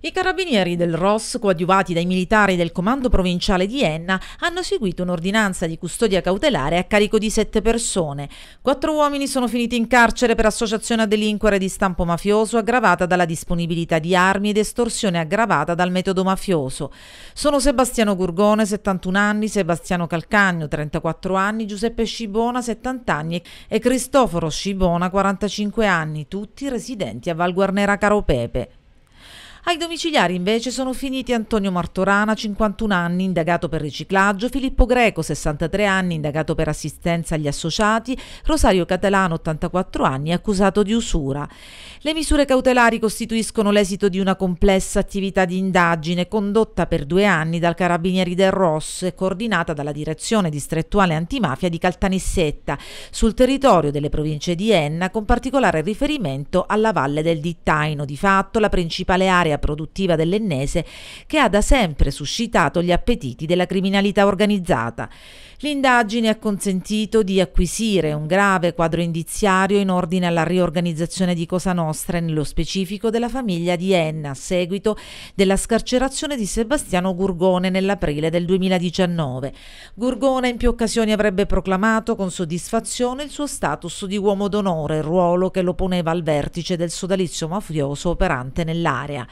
I carabinieri del ROS, coadiuvati dai militari del comando provinciale di Enna, hanno eseguito un'ordinanza di custodia cautelare a carico di sette persone. Quattro uomini sono finiti in carcere per associazione a delinquere di stampo mafioso aggravata dalla disponibilità di armi ed estorsione aggravata dal metodo mafioso. Sono Sebastiano Gurgone, 71 anni, Sebastiano Calcagno, 34 anni, Giuseppe Scibona, 70 anni e Cristoforo Scibona, 45 anni, tutti residenti a Valguarnera Caro Pepe. Ai domiciliari invece sono finiti Antonio Martorana, 51 anni, indagato per riciclaggio, Filippo Greco, 63 anni, indagato per assistenza agli associati, Rosario Catalano, 84 anni, accusato di usura. Le misure cautelari costituiscono l'esito di una complessa attività di indagine condotta per due anni dal Carabinieri del Rosso e coordinata dalla Direzione Distrettuale Antimafia di Caltanissetta sul territorio delle province di Enna con particolare riferimento alla Valle del Dittaino, di fatto la principale area produttiva dell'ennese che ha da sempre suscitato gli appetiti della criminalità organizzata. L'indagine ha consentito di acquisire un grave quadro indiziario in ordine alla riorganizzazione di Cosa Nostra e nello specifico della famiglia di Enna a seguito della scarcerazione di Sebastiano Gurgone nell'aprile del 2019. Gurgone in più occasioni avrebbe proclamato con soddisfazione il suo status di uomo d'onore, ruolo che lo poneva al vertice del sodalizio mafioso operante nell'area.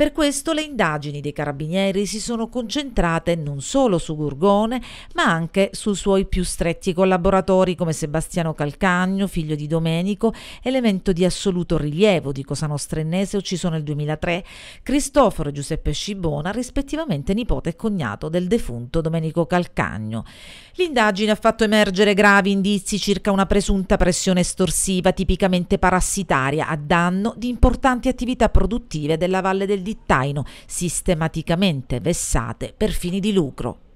Per questo le indagini dei carabinieri si sono concentrate non solo su Gurgone, ma anche sui suoi più stretti collaboratori come Sebastiano Calcagno, figlio di Domenico, elemento di assoluto rilievo di Cosano Strennese ucciso nel 2003, Cristoforo e Giuseppe Scibona, rispettivamente nipote e cognato del defunto Domenico Calcagno. L'indagine ha fatto emergere gravi indizi circa una presunta pressione estorsiva tipicamente parassitaria a danno di importanti attività produttive della Valle del Dio Littaino sistematicamente vessate per fini di lucro.